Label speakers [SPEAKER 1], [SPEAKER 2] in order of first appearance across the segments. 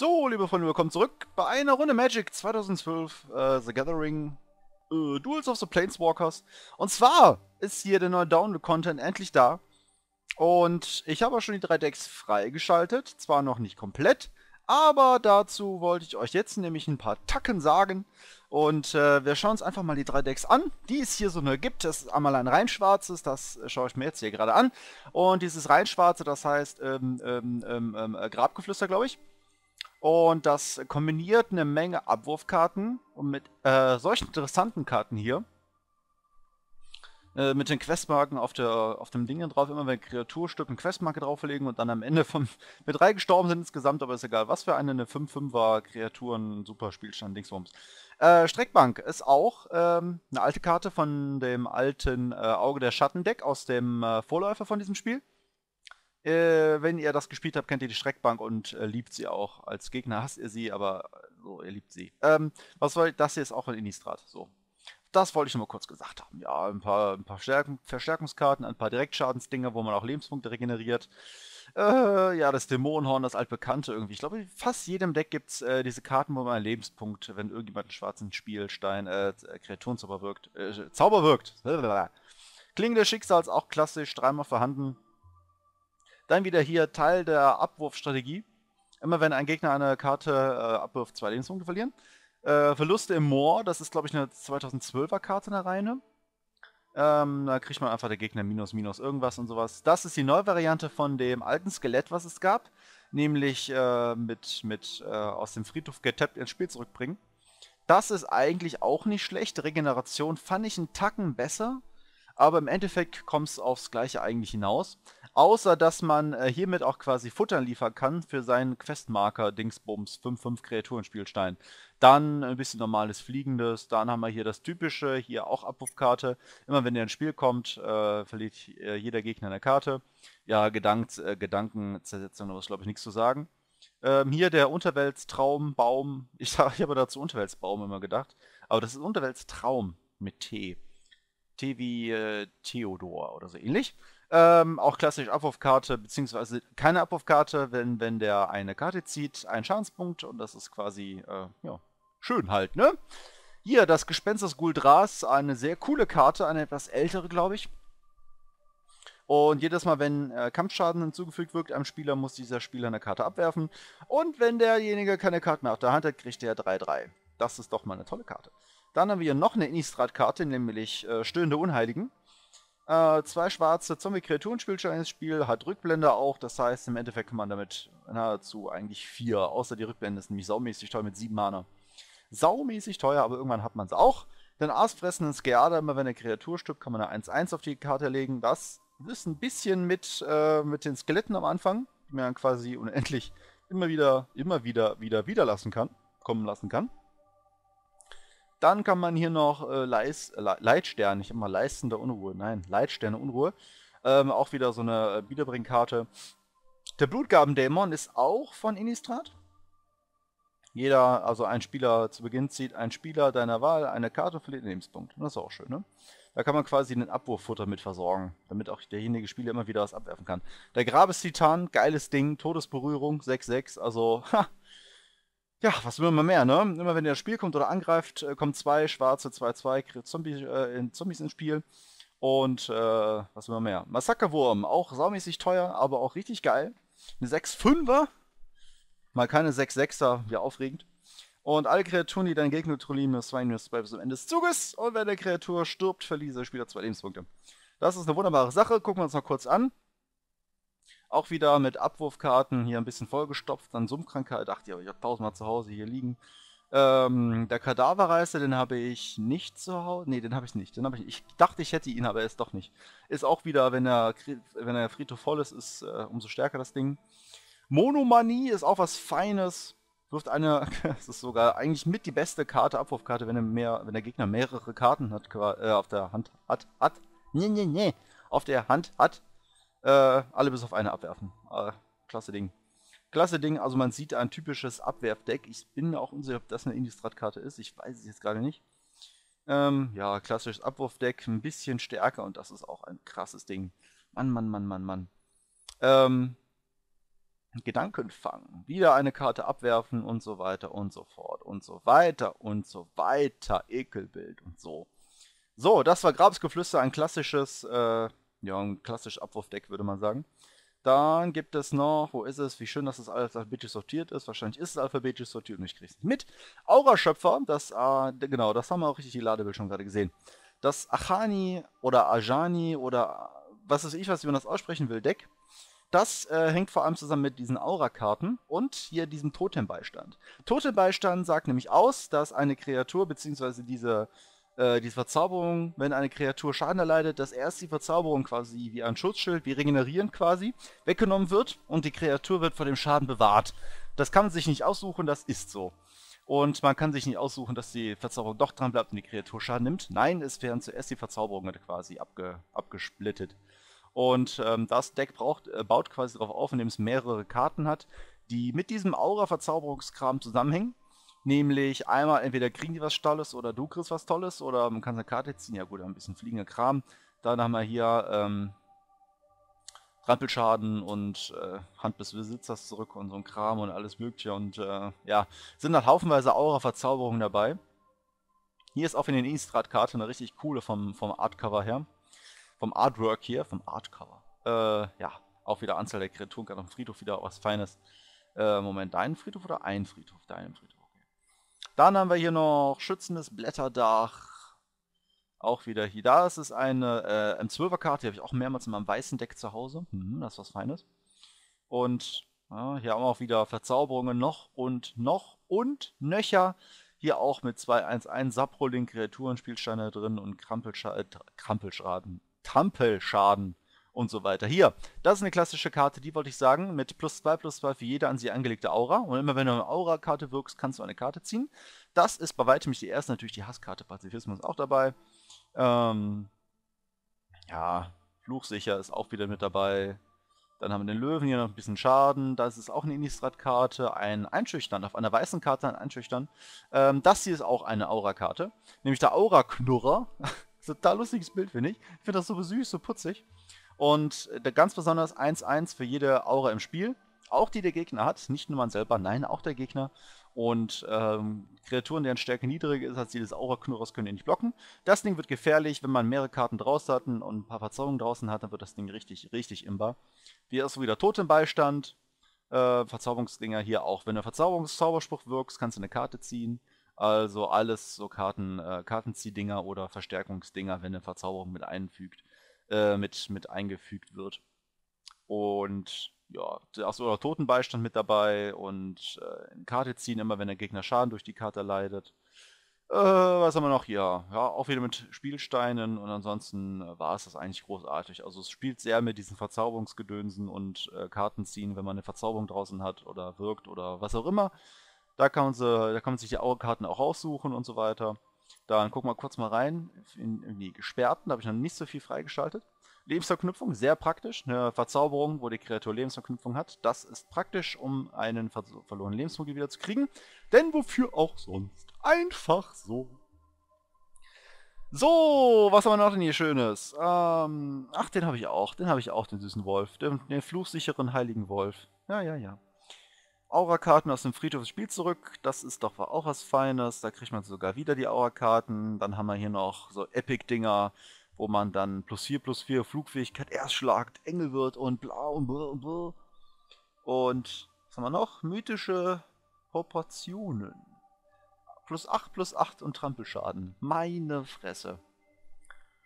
[SPEAKER 1] So, liebe Freunde, willkommen zurück bei einer Runde Magic 2012 uh, äh, The Gathering uh, Duels of the Planeswalkers. Und zwar ist hier der neue Download-Content endlich da. Und ich habe auch schon die drei Decks freigeschaltet, zwar noch nicht komplett, aber dazu wollte ich euch jetzt nämlich ein paar Tacken sagen. Und äh, wir schauen uns einfach mal die drei Decks an, die es hier so nur gibt. Das ist einmal ein rein schwarzes, das äh, schaue ich mir jetzt hier gerade an. Und dieses rein schwarze, das heißt ähm, ähm, ähm, ähm Grabgeflüster, glaube ich. Und das kombiniert eine Menge Abwurfkarten und mit äh, solchen interessanten Karten hier. Äh, mit den Questmarken auf, der, auf dem Ding drauf, immer wenn Kreaturstücken Questmarke drauflegen und dann am Ende von. Mit drei gestorben sind insgesamt, aber ist egal, was für eine, eine 5-5er Kreaturen, super Spielstand, Dingsbums. Äh, Streckbank ist auch ähm, eine alte Karte von dem alten äh, Auge der Schatten Deck aus dem äh, Vorläufer von diesem Spiel. Äh, wenn ihr das gespielt habt, kennt ihr die Streckbank und äh, liebt sie auch. Als Gegner hasst ihr sie, aber äh, so, ihr liebt sie. Ähm, was soll das hier ist auch ein Innistrad. So. Das wollte ich nur mal kurz gesagt haben. Ja, ein paar, ein paar Stärken, Verstärkungskarten, ein paar Direktschadensdinger, wo man auch Lebenspunkte regeneriert. Äh, ja, das Dämonenhorn, das altbekannte irgendwie. Ich glaube, fast jedem Deck gibt es äh, diese Karten, wo man einen Lebenspunkt, wenn irgendjemand einen schwarzen Spielstein, äh, äh Kreaturenzauber wirkt, äh, Zauber wirkt. Klingende Schicksals, auch klassisch, dreimal vorhanden. Dann wieder hier Teil der Abwurfstrategie. Immer wenn ein Gegner eine Karte äh, abwirft, zwei Lebenspunkte verlieren. Äh, Verluste im Moor, das ist glaube ich eine 2012er Karte in der Reine. Ähm, da kriegt man einfach der Gegner minus minus irgendwas und sowas. Das ist die neue Variante von dem alten Skelett, was es gab. Nämlich äh, mit, mit äh, aus dem Friedhof getappt ins Spiel zurückbringen. Das ist eigentlich auch nicht schlecht. Regeneration fand ich einen Tacken besser. Aber im Endeffekt kommt es aufs Gleiche eigentlich hinaus. Außer, dass man äh, hiermit auch quasi Futter liefern kann für seinen Questmarker Dingsbums 5-5 Kreaturenspielstein. Dann ein bisschen normales Fliegendes. Dann haben wir hier das Typische, hier auch Abwurfkarte. Immer wenn der ins Spiel kommt, äh, verliert äh, jeder Gegner eine Karte. Ja, Gedank äh, Gedankenzersetzung, da ist glaube ich nichts zu sagen. Ähm, hier der Unterweltstraumbaum. Ich, sag, ich habe dazu Unterweltsbaum immer gedacht. Aber das ist Unterweltstraum mit T. T wie äh, Theodor oder so ähnlich. Ähm, auch klassisch Abwurfkarte, beziehungsweise keine Abwurfkarte, wenn, wenn der eine Karte zieht, ein Schadenspunkt und das ist quasi, äh, ja, schön halt, ne? Hier, das Gespenst des Guldras, eine sehr coole Karte, eine etwas ältere, glaube ich. Und jedes Mal, wenn äh, Kampfschaden hinzugefügt wird einem Spieler, muss dieser Spieler eine Karte abwerfen. Und wenn derjenige keine Karte mehr auf der Hand hat, kriegt er 3-3. Das ist doch mal eine tolle Karte. Dann haben wir hier noch eine Innistrad-Karte, nämlich äh, Stöhnende Unheiligen. Äh, zwei schwarze Zombie-Kreaturen spielt schon ein Spiel, hat Rückblende auch, das heißt im Endeffekt kann man damit nahezu eigentlich vier, außer die Rückblende ist nämlich saumäßig teuer mit sieben Mana. Saumäßig teuer, aber irgendwann hat man es auch. Denn aasfressenden Skeada, immer wenn eine Kreatur stirbt, kann man eine 1-1 auf die Karte legen. Das ist ein bisschen mit, äh, mit den Skeletten am Anfang, die man quasi unendlich immer wieder, immer wieder, wieder, wieder lassen kann, kommen lassen kann. Dann kann man hier noch äh, Leis, äh, Le Leitsterne, ich immer leistende Unruhe, nein, Leitsterne Unruhe. Ähm, auch wieder so eine äh, biederbring Der Blutgabendämon ist auch von Innistrad. Jeder, also ein Spieler zu Beginn zieht ein Spieler deiner Wahl eine Karte für den Lebenspunkt. das ist auch schön, ne? Da kann man quasi einen Abwurffutter mit versorgen, damit auch derjenige Spieler immer wieder was abwerfen kann. Der Grabestitan, geiles Ding, Todesberührung, 6-6, also ha, ja, was will man mehr, ne? Immer wenn ihr das Spiel kommt oder angreift, äh, kommen zwei schwarze, zwei, zwei Zombie, äh, Zombies ins Spiel. Und äh, was will man mehr? Massakerwurm, auch saumäßig teuer, aber auch richtig geil. Eine 6-5er, mal keine 6-6er, ja aufregend. Und alle Kreaturen, die dein Gegner kontrollieren, minus 2 minus 2 bis zum Ende des Zuges. Und wenn der Kreatur stirbt, verliert der Spieler zwei Lebenspunkte. Das ist eine wunderbare Sache. Gucken wir uns noch kurz an. Auch wieder mit Abwurfkarten, hier ein bisschen vollgestopft, dann Sumpfkrankheit. Ach, die ich habe tausendmal zu Hause hier liegen. Ähm, der Kadaverreißer, den habe ich nicht zu Hause. Ne, den habe ich nicht. Den habe ich, nicht. ich dachte, ich hätte ihn, aber er ist doch nicht. Ist auch wieder, wenn der, wenn er Friedhof voll ist, ist äh, umso stärker das Ding. Monomanie ist auch was Feines. Wirft eine, das ist sogar eigentlich mit die beste Karte, Abwurfkarte, wenn, er mehr, wenn der Gegner mehrere Karten hat, äh, auf der Hand hat, hat, nee, nee, nee, auf der Hand hat, äh, alle bis auf eine abwerfen. Äh, klasse Ding. Klasse Ding, also man sieht ein typisches Abwerfdeck. Ich bin mir auch unsicher, ob das eine Innistrad-Karte ist. Ich weiß es jetzt gerade nicht. Ähm, ja, klassisches Abwurfdeck, ein bisschen stärker und das ist auch ein krasses Ding. Mann, Mann, Mann, Mann, Mann. Ähm, Gedankenfang, wieder eine Karte abwerfen und so weiter und so fort und so weiter und so weiter. Ekelbild und so. So, das war Grabsgeflüster, ein klassisches äh, ja, ein klassisch Abwurfdeck, würde man sagen. Dann gibt es noch, wo ist es? Wie schön, dass das alles alphabetisch sortiert ist. Wahrscheinlich ist es alphabetisch sortiert und ich kriege es nicht mit. Aura-Schöpfer, das, äh, genau, das haben wir auch richtig die Ladebildschirm gerade gesehen. Das Achani oder Ajani oder was weiß ich, was man das aussprechen will, Deck. Das äh, hängt vor allem zusammen mit diesen Aura-Karten und hier diesem Totembeistand. Totembeistand sagt nämlich aus, dass eine Kreatur bzw. diese äh, die Verzauberung, wenn eine Kreatur Schaden erleidet, dass erst die Verzauberung quasi wie ein Schutzschild, wie regenerieren quasi, weggenommen wird und die Kreatur wird vor dem Schaden bewahrt. Das kann man sich nicht aussuchen, das ist so. Und man kann sich nicht aussuchen, dass die Verzauberung doch dran bleibt und die Kreatur Schaden nimmt. Nein, es werden zuerst die Verzauberungen halt quasi abge abgesplittet. Und ähm, das Deck braucht, äh, baut quasi darauf auf, indem es mehrere Karten hat, die mit diesem Aura-Verzauberungskram zusammenhängen. Nämlich einmal entweder kriegen die was Tolles oder du kriegst was Tolles oder man kann eine Karte ziehen. Ja gut, ein bisschen fliegender Kram. Dann haben wir hier ähm, Trampelschaden und äh, Hand des Besitzers zurück und so ein Kram und alles mögliche. Und äh, ja, sind halt haufenweise Aura-Verzauberungen dabei. Hier ist auch in den Innistrad-Karte eine richtig coole vom, vom Artcover her. Vom Artwork hier, vom Artcover. Äh, ja, auch wieder Anzahl der Kreaturen, gerade am Friedhof wieder was Feines. Äh, Moment, deinen Friedhof oder ein Friedhof? Deinen Friedhof. Dann haben wir hier noch schützendes Blätterdach. Auch wieder hier. Da ist es eine äh, M12er-Karte, die habe ich auch mehrmals in meinem weißen Deck zu Hause. Hm, das ist was Feines. Und ja, hier haben wir auch wieder Verzauberungen noch und noch und nöcher. Hier auch mit 2-1-1 Saproling-Kreaturen-Spielsteine drin und Krampelschra äh, Krampelschaden. Trampelschaden und so weiter. Hier, das ist eine klassische Karte, die wollte ich sagen, mit plus 2, plus 2 für jede an sie angelegte Aura. Und immer wenn du eine Aura-Karte wirkst, kannst du eine Karte ziehen. Das ist bei weitem nicht die erste, natürlich die Hasskarte Pazifismus auch dabei. Ähm, ja, Fluchsicher ist auch wieder mit dabei. Dann haben wir den Löwen hier noch ein bisschen Schaden. Das ist auch eine Innistrad-Karte. Ein Einschüchtern. Auf einer weißen Karte ein Einschüchtern. Ähm, das hier ist auch eine Aura-Karte. Nämlich der Aura-Knurrer. total lustiges Bild, finde ich. Ich finde das so süß, so putzig. Und äh, ganz besonders 1-1 für jede Aura im Spiel. Auch die der Gegner hat, nicht nur man selber, nein, auch der Gegner. Und ähm, Kreaturen, deren Stärke niedriger ist als die des Aura-Knurrers, können ihn nicht blocken. Das Ding wird gefährlich, wenn man mehrere Karten draußen hat und ein paar Verzauberungen draußen hat, dann wird das Ding richtig, richtig imbar. Wir ist wieder Totembeistand, äh, Verzauberungsdinger hier auch. Wenn du Verzauberungszauberspruch wirkst, kannst du eine Karte ziehen. Also alles so Karten, äh, Kartenziehdinger oder Verstärkungsdinger, wenn eine Verzauberung mit einfügt. Äh, mit, mit eingefügt wird. Und ja, achso, oder Totenbeistand mit dabei und äh, Karte ziehen, immer wenn der Gegner Schaden durch die Karte leidet. Äh, was haben wir noch hier? Ja, auch wieder mit Spielsteinen und ansonsten äh, war es das eigentlich großartig. Also es spielt sehr mit diesen Verzauberungsgedönsen und äh, ziehen, wenn man eine Verzauberung draußen hat oder wirkt oder was auch immer. Da kann man, sie, da kann man sich die Aura-Karten auch aussuchen und so weiter. Dann gucken wir kurz mal rein in, in die Gesperrten. Da habe ich noch nicht so viel freigeschaltet. Lebensverknüpfung, sehr praktisch. Eine Verzauberung, wo die Kreatur Lebensverknüpfung hat. Das ist praktisch, um einen ver verlorenen Lebensmuggel wieder zu kriegen. Denn wofür auch sonst? Einfach so. So, was haben wir noch denn hier Schönes? Ähm, ach, den habe ich auch. Den habe ich auch, den süßen Wolf. Den, den fluchsicheren heiligen Wolf. Ja, ja, ja. Aura-Karten aus dem Friedhof des zurück. Das ist doch auch was Feines. Da kriegt man sogar wieder die Aura-Karten. Dann haben wir hier noch so Epic-Dinger, wo man dann plus 4, plus 4 Flugfähigkeit erst schlagt, Engel wird und bla und bla und bla. Und was haben wir noch? Mythische Proportionen. Plus 8, plus 8 und Trampelschaden. Meine Fresse.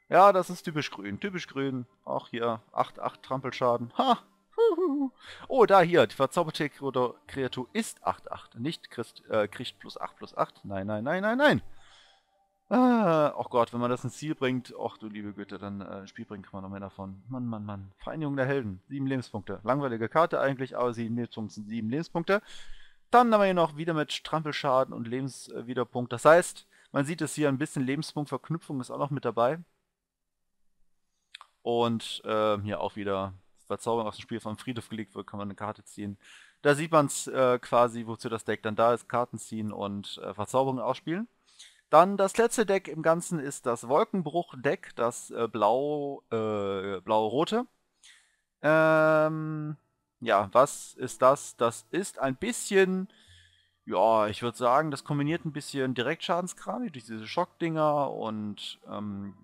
[SPEAKER 1] Ja, das ist typisch grün. Typisch grün. Auch hier 8, 8 Trampelschaden. Ha! Oh, da hier. Die verzauberte Kreatur ist 8-8. Nicht kriegt, äh, kriegt plus 8 plus 8. Nein, nein, nein, nein, nein. Ah, oh Gott, wenn man das ins Ziel bringt, ach du liebe Güte, dann äh, ins Spiel bringt man noch mehr davon. Mann, Mann, Mann. Vereinigung der Helden. Sieben Lebenspunkte. Langweilige Karte eigentlich, aber sieben Lebenspunkte sind sieben Lebenspunkte. Dann haben wir hier noch wieder mit Strampelschaden und Lebenswiederpunkt. Äh, das heißt, man sieht es hier ein bisschen Lebenspunktverknüpfung ist auch noch mit dabei. Und äh, hier auch wieder Verzauberung aus dem Spiel vom Friedhof gelegt wird, kann man eine Karte ziehen. Da sieht man es äh, quasi, wozu das Deck dann da ist, Karten ziehen und äh, Verzauberungen ausspielen. Dann das letzte Deck im Ganzen ist das Wolkenbruch-Deck, das äh, blau, äh, blau-rote. Ähm, ja, was ist das? Das ist ein bisschen, ja, ich würde sagen, das kombiniert ein bisschen Direktschadenskram durch diese Schockdinger und ähm,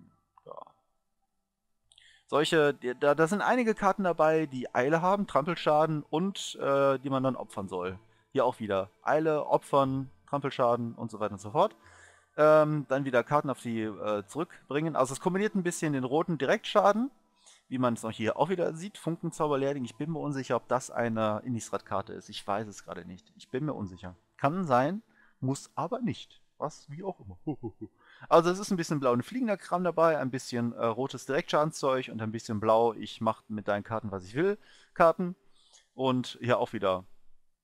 [SPEAKER 1] solche, da, da sind einige Karten dabei, die Eile haben, Trampelschaden und äh, die man dann opfern soll. Hier auch wieder Eile, Opfern, Trampelschaden und so weiter und so fort. Ähm, dann wieder Karten auf die äh, zurückbringen. Also es kombiniert ein bisschen den roten Direktschaden, wie man es noch hier auch wieder sieht. Funkenzauber Lehrling. Ich bin mir unsicher, ob das eine Innistrad-Karte ist. Ich weiß es gerade nicht. Ich bin mir unsicher. Kann sein, muss aber nicht was, wie auch immer. also es ist ein bisschen blauen Fliegender-Kram dabei, ein bisschen äh, rotes Direktschadenszeug und ein bisschen blau, ich mache mit deinen Karten, was ich will, Karten. Und hier auch wieder,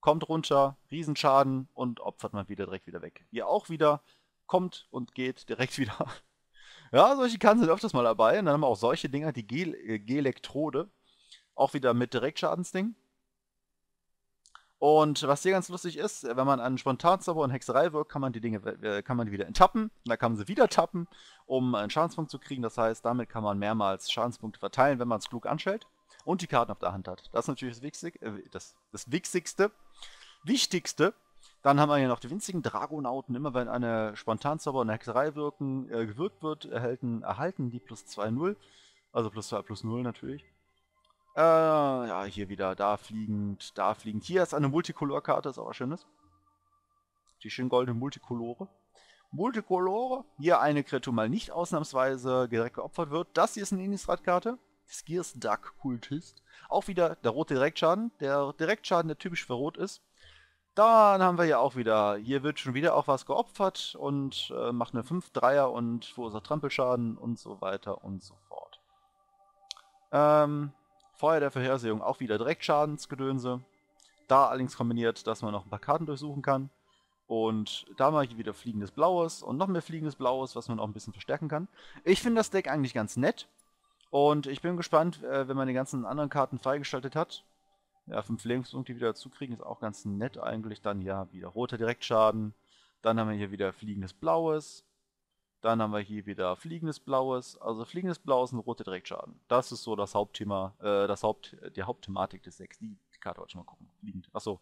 [SPEAKER 1] kommt runter, Riesenschaden und opfert man wieder direkt wieder weg. Hier auch wieder, kommt und geht direkt wieder. ja, solche Karten sind öfters mal dabei. Und dann haben wir auch solche Dinger, die äh, G-Elektrode, auch wieder mit Direktschadensding. Und was hier ganz lustig ist, äh, wenn man an Spontanzauber und Hexerei wirkt, kann man die Dinge äh, kann man die wieder enttappen. da kann man sie wieder tappen, um einen Schadenspunkt zu kriegen. Das heißt, damit kann man mehrmals Schadenspunkte verteilen, wenn man es klug anstellt und die Karten auf der Hand hat. Das ist natürlich das, Wichtig äh, das, das Wichtigste. Wichtigste. Dann haben wir hier noch die winzigen Dragonauten. Immer wenn eine Spontanzauber und Hexerei wirken, äh, gewirkt wird, erhalten, erhalten die plus 2-0. Also plus 2 plus 0 natürlich. Äh, ja, hier wieder, da fliegend, da fliegend. Hier ist eine Multicolor-Karte, ist auch was schönes. Die schön goldene Multicolore. Multicolore, hier eine Kreatur mal nicht ausnahmsweise direkt geopfert wird. Das hier ist eine Innistrad-Karte. Skiers Duck Kultist. Auch wieder der rote Direktschaden. Der Direktschaden, der typisch für Rot ist. Dann haben wir ja auch wieder, hier wird schon wieder auch was geopfert und äh, macht eine 5-3er und verursacht Trampelschaden und so weiter und so fort. Ähm, Feuer der Vorhersehung auch wieder Direktschadensgedönse. Da allerdings kombiniert, dass man noch ein paar Karten durchsuchen kann. Und da mache ich wieder fliegendes Blaues und noch mehr fliegendes Blaues, was man auch ein bisschen verstärken kann. Ich finde das Deck eigentlich ganz nett. Und ich bin gespannt, äh, wenn man die ganzen anderen Karten freigeschaltet hat. Ja, 5 Lebenspunkte wieder zukriegen ist auch ganz nett eigentlich. Dann ja, wieder roter Direktschaden. Dann haben wir hier wieder fliegendes Blaues. Dann haben wir hier wieder fliegendes Blaues. Also fliegendes Blaues ist ein roter Direktschaden. Das ist so das Hauptthema, äh, das Haupt, die Hauptthematik des Decks. Die, Karte wollte ich mal gucken. Fliegend. Achso.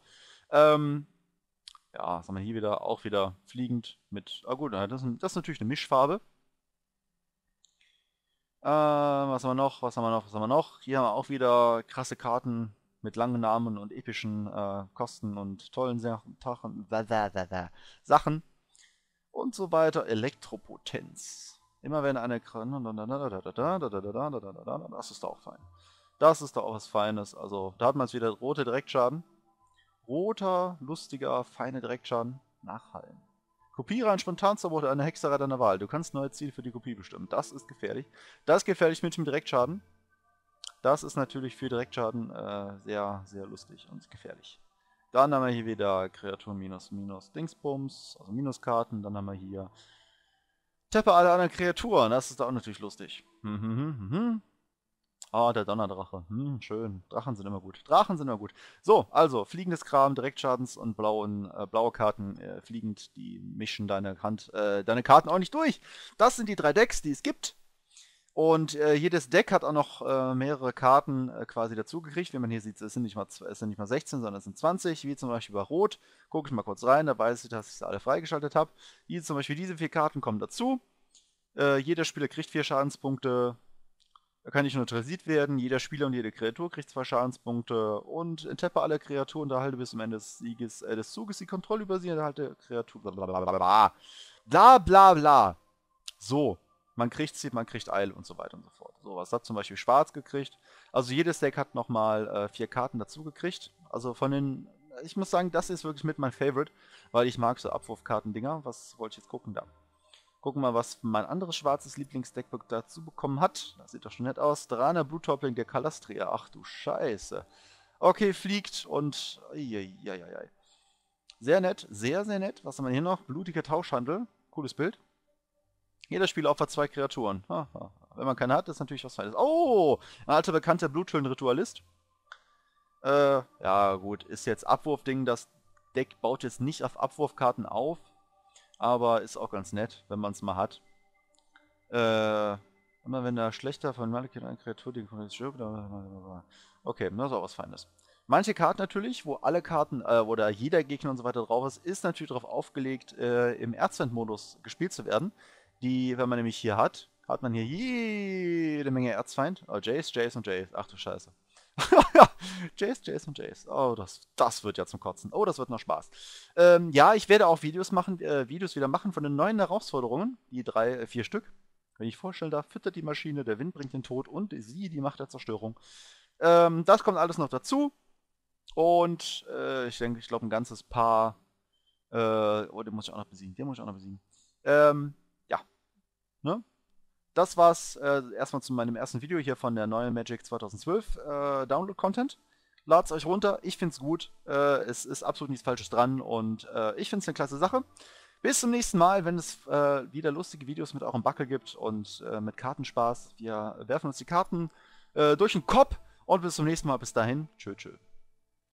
[SPEAKER 1] Ähm, ja, was haben wir hier wieder? Auch wieder fliegend mit. Ah gut, das ist, das ist natürlich eine Mischfarbe. Äh, was haben wir noch? Was haben wir noch? Was haben wir noch? Hier haben wir auch wieder krasse Karten mit langen Namen und epischen äh, Kosten und tollen Sachen und so weiter. Elektropotenz. Immer wenn eine das ist da auch fein. Das ist da auch was Feines. Also da hat man es wieder rote Direktschaden. Roter, lustiger, feine Direktschaden. Nachhallen. Kopiere einen Spontanzauber einer Hexerei deiner Wahl. Du kannst neue Ziele für die Kopie bestimmen. Das ist gefährlich. Das ist gefährlich mit dem Direktschaden. Das ist natürlich für Direktschaden äh, sehr, sehr lustig und gefährlich. Dann haben wir hier wieder Kreatur minus minus Dingsbums, also Minuskarten. Dann haben wir hier Teppe alle anderen Kreaturen. Das ist da auch natürlich lustig. Hm hm, hm, hm, hm, Ah, der Donnerdrache. Hm, schön. Drachen sind immer gut. Drachen sind immer gut. So, also fliegendes Kram, Direktschadens und blauen, äh, blaue Karten äh, fliegend, die mischen deine Hand, äh, deine Karten auch nicht durch. Das sind die drei Decks, die es gibt. Und äh, jedes Deck hat auch noch äh, mehrere Karten äh, quasi dazugekriegt. Wie man hier sieht, es sind, nicht mal, es sind nicht mal 16, sondern es sind 20. Wie zum Beispiel bei Rot. Gucke ich mal kurz rein, da weiß ich, dass ich sie alle freigeschaltet habe. Hier zum Beispiel diese vier Karten kommen dazu. Äh, jeder Spieler kriegt vier Schadenspunkte. Da kann ich neutralisiert werden. Jeder Spieler und jede Kreatur kriegt zwei Schadenspunkte. Und enttappe alle Kreaturen, da halte bis zum Ende des, Sieges, äh, des Zuges die Kontrolle über sie und erhalte Kreatur. Blablabla. Bla bla bla. bla, bla, bla. So. Man kriegt sie, man kriegt Eil und so weiter und so fort. Sowas hat zum Beispiel Schwarz gekriegt. Also jedes Deck hat nochmal äh, vier Karten dazu gekriegt. Also von den, ich muss sagen, das ist wirklich mit mein Favorite, weil ich mag so Abwurfkarten-Dinger. Was wollte ich jetzt gucken da? Gucken mal, was mein anderes schwarzes Lieblingsdeck dazu bekommen hat. Das sieht doch schon nett aus. Drana Bluttoppling der Kalastria. Ach du Scheiße. Okay, fliegt und... Eieieiei. Sehr nett, sehr, sehr nett. Was haben wir hier noch? Blutiger Tauschhandel. Cooles Bild. Jeder Spieler opfert zwei Kreaturen. Wenn man keine hat, ist natürlich was Feines. Oh! Ein alter bekannter Bluthüllenritualist. Äh, ja, gut. Ist jetzt Abwurfding. Das Deck baut jetzt nicht auf Abwurfkarten auf. Aber ist auch ganz nett, wenn man es mal hat. Äh, immer wenn da schlechter von Malekin eine Kreatur, die kommt jetzt Okay, das ist auch was Feines. Manche Karten natürlich, wo alle Karten äh, oder jeder Gegner und so weiter drauf ist, ist natürlich darauf aufgelegt, äh, im Erzfeind-Modus gespielt zu werden. Die, wenn man nämlich hier hat, hat man hier jede Menge Erzfeind. Oh, Jace, Jace und Jace. Ach du Scheiße. Jace, Jace und Jace. Oh, das, das wird ja zum Kotzen. Oh, das wird noch Spaß. Ähm, ja, ich werde auch Videos machen, äh, Videos wieder machen von den neuen Herausforderungen. Die drei, äh, vier Stück. Wenn ich vorstellen darf, füttert die Maschine, der Wind bringt den Tod und sie die Macht der Zerstörung. Ähm, das kommt alles noch dazu. Und äh, ich denke, ich glaube, ein ganzes Paar. Äh, oh, den muss ich auch noch besiegen. Den muss ich auch noch besiegen. Ähm, Ne? Das war's äh, erstmal zu meinem ersten Video hier von der neuen Magic 2012 äh, Download-Content. Lad's euch runter, ich find's gut, äh, es ist absolut nichts Falsches dran und äh, ich find's eine klasse Sache. Bis zum nächsten Mal, wenn es äh, wieder lustige Videos mit eurem Backe gibt und äh, mit Kartenspaß. Wir werfen uns die Karten durch den Kopf und bis zum nächsten Mal. Bis dahin, tschö, tschö.